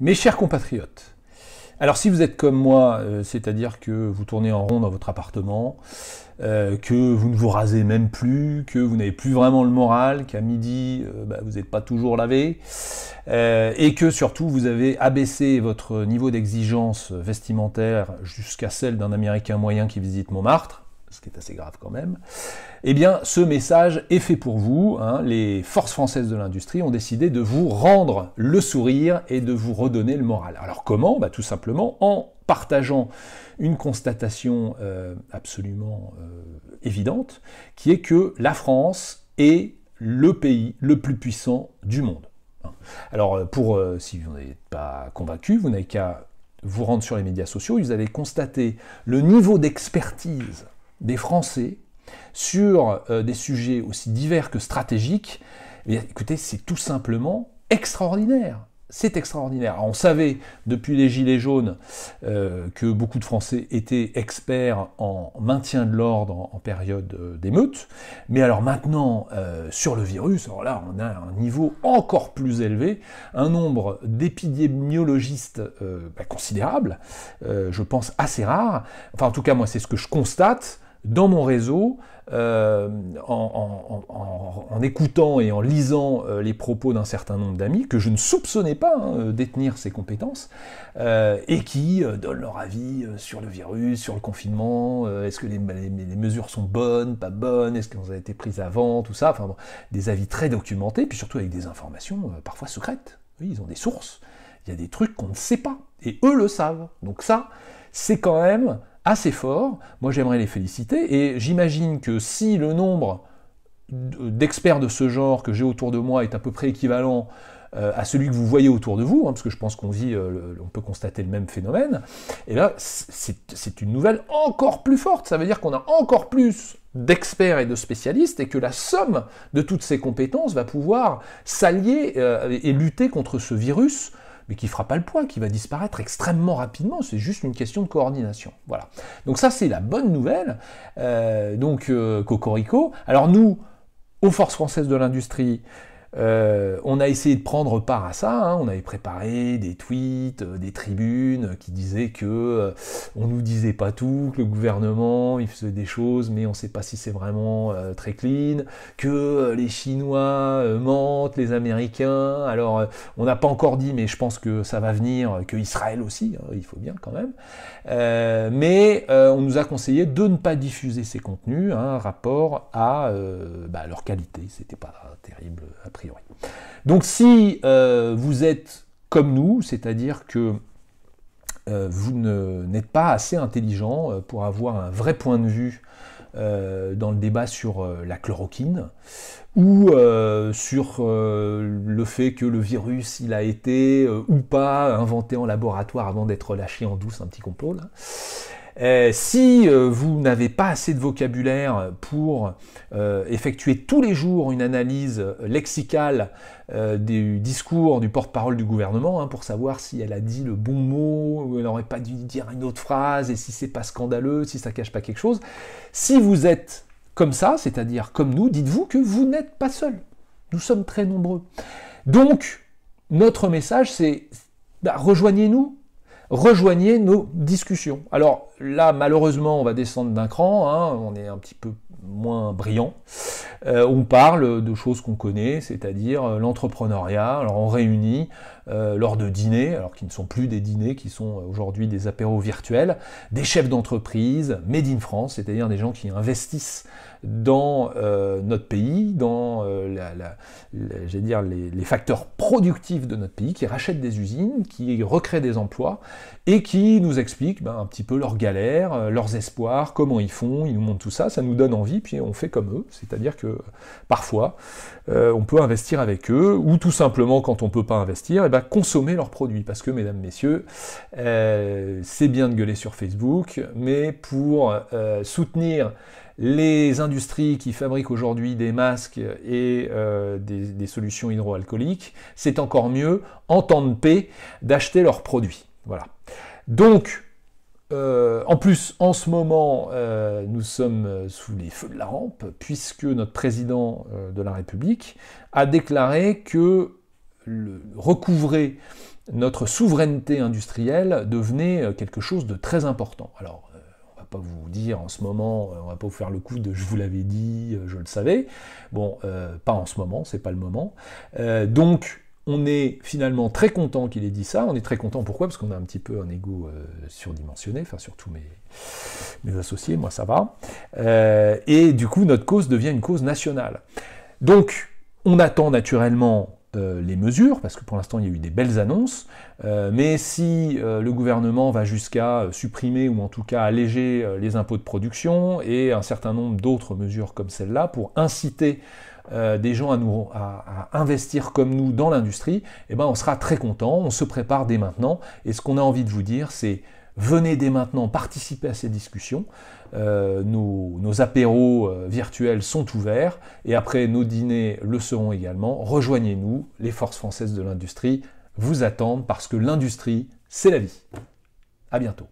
Mes chers compatriotes, alors si vous êtes comme moi, euh, c'est-à-dire que vous tournez en rond dans votre appartement, euh, que vous ne vous rasez même plus, que vous n'avez plus vraiment le moral, qu'à midi euh, bah, vous n'êtes pas toujours lavé, et que surtout vous avez abaissé votre niveau d'exigence vestimentaire jusqu'à celle d'un Américain moyen qui visite Montmartre, ce qui est assez grave quand même, eh bien ce message est fait pour vous. Hein. Les forces françaises de l'industrie ont décidé de vous rendre le sourire et de vous redonner le moral. Alors comment bah, Tout simplement en partageant une constatation euh, absolument euh, évidente, qui est que la France est le pays le plus puissant du monde. Alors euh, pour, si vous n'êtes pas convaincu, vous n'avez qu'à vous rendre sur les médias sociaux, vous allez constater le niveau d'expertise des Français sur euh, des sujets aussi divers que stratégiques, eh écoutez, c'est tout simplement extraordinaire. C'est extraordinaire. on savait depuis les Gilets jaunes euh, que beaucoup de Français étaient experts en maintien de l'ordre en, période euh, d'émeute. Mais alors maintenant, sur le virus, on a un niveau encore plus élevé, un nombre d'épidémiologistes bah, considérable, je pense assez rare. Enfin, en tout cas, moi, c'est ce que je constate dans mon réseau, euh, en, écoutant et en lisant euh, les propos d'un certain nombre d'amis que je ne soupçonnais pas hein, euh, détenir ces compétences et qui donnent leur avis sur le virus, sur le confinement, est-ce que les, mesures sont bonnes, pas bonnes, est-ce qu'elles ont été prises avant, tout ça, enfin des avis très documentés, puis surtout avec des informations parfois secrètes. Oui, ils ont des sources, il y a des trucs qu'on ne sait pas et eux le savent. Donc ça, c'est quand même assez fort. Moi, j'aimerais les féliciter. Et j'imagine que si le nombre d'experts de ce genre que j'ai autour de moi est à peu près équivalent euh, à celui que vous voyez autour de vous, hein, parce que je pense qu'on vit, euh, on peut constater le même phénomène, et là, c'est une nouvelle encore plus forte. Ça veut dire qu'on a encore plus d'experts et de spécialistes et que la somme de toutes ces compétences va pouvoir s'allier euh, et lutter contre ce virus mais qui ne fera pas le poids, qui va disparaître extrêmement rapidement. C'est juste une question de coordination. Voilà. Donc ça, c'est la bonne nouvelle. Euh, donc, euh, Cocorico. Alors nous, aux forces françaises de l'industrie, euh, on a essayé de prendre part à ça, hein. on avait préparé des tweets, euh, des tribunes euh, qui disaient que on nous disait pas tout, que le gouvernement il faisait des choses mais on sait pas si c'est vraiment très clean, que les Chinois mentent, les Américains, alors on n'a pas encore dit mais je pense que ça va venir, que Israël aussi, hein, il faut bien quand même, mais on nous a conseillé de ne pas diffuser ces contenus, un hein, rapport à bah, leur qualité, c'était pas terrible après donc si euh, vous êtes comme nous, c'est-à-dire que euh, vous n'êtes pas assez intelligent euh, pour avoir un vrai point de vue dans le débat sur la chloroquine ou sur le fait que le virus il a été ou pas inventé en laboratoire avant d'être lâché en douce, un petit complot là. Euh, si euh, vous n'avez pas assez de vocabulaire pour euh, effectuer tous les jours une analyse lexicale du discours du porte-parole du gouvernement, hein, pour savoir si elle a dit le bon mot, ou elle n'aurait pas dû dire une autre phrase, et si c'est pas scandaleux, si ça cache pas quelque chose, si vous êtes comme ça, c'est-à-dire comme nous, dites-vous que vous n'êtes pas seul. Nous sommes très nombreux. Donc, notre message, c'est bah, rejoignez-nous, rejoignez nos discussions. Alors là, malheureusement, on va descendre d'un cran, hein, on est un petit peu moins brillant. Euh, on parle de choses qu'on connaît, c'est-à-dire euh, l'entrepreneuriat. Alors on réunit euh, lors de dîners, alors qui ne sont plus des dîners, qui sont aujourd'hui des apéros virtuels, des chefs d'entreprise, made in France, c'est-à-dire des gens qui investissent dans notre pays, dans dire, les, facteurs productifs de notre pays, qui rachètent des usines, qui recréent des emplois, et qui nous expliquent ben, un petit peu leurs galères, euh, leurs espoirs, comment ils font, ils nous montrent tout ça, ça nous donne envie, puis on fait comme eux, c'est-à-dire que parfois, euh, on peut investir avec eux, ou tout simplement, quand on ne peut pas investir, et eh ben, consommer leurs produits, parce que, mesdames, messieurs, euh, c'est bien de gueuler sur Facebook, mais pour soutenir les industries qui fabriquent aujourd'hui des masques et euh, des, solutions hydroalcooliques, c'est encore mieux, en temps de paix, d'acheter leurs produits. Voilà. Donc, euh, en plus, en ce moment, euh, nous sommes sous les feux de la rampe, puisque notre président de la République a déclaré que recouvrer notre souveraineté industrielle devenait quelque chose de très important. Alors, pas vous dire en ce moment, euh, on va pas vous faire le coup de je vous l'avais dit, euh, je le savais. Bon, euh, pas en ce moment, c'est pas le moment. donc, on est finalement très content qu'il ait dit ça. On est très content pourquoi Parce qu'on a un petit peu un ego surdimensionné, enfin surtout mes, mes associés, moi ça va. et du coup, notre cause devient une cause nationale. Donc, on attend naturellement euh, les mesures, parce que pour l'instant il y a eu des belles annonces, euh, mais si euh, le gouvernement va jusqu'à supprimer ou en tout cas alléger les impôts de production et un certain nombre d'autres mesures comme celle-là pour inciter des gens à, nous, à, investir comme nous dans l'industrie, eh ben on sera très content, on se prépare dès maintenant. Et ce qu'on a envie de vous dire, c'est Venez dès maintenant participer à ces discussions. Euh, nos, nos, apéros euh, virtuels sont ouverts et après nos dîners le seront également. Rejoignez-nous, les forces françaises de l'industrie vous attendent parce que l'industrie, c'est la vie. À bientôt.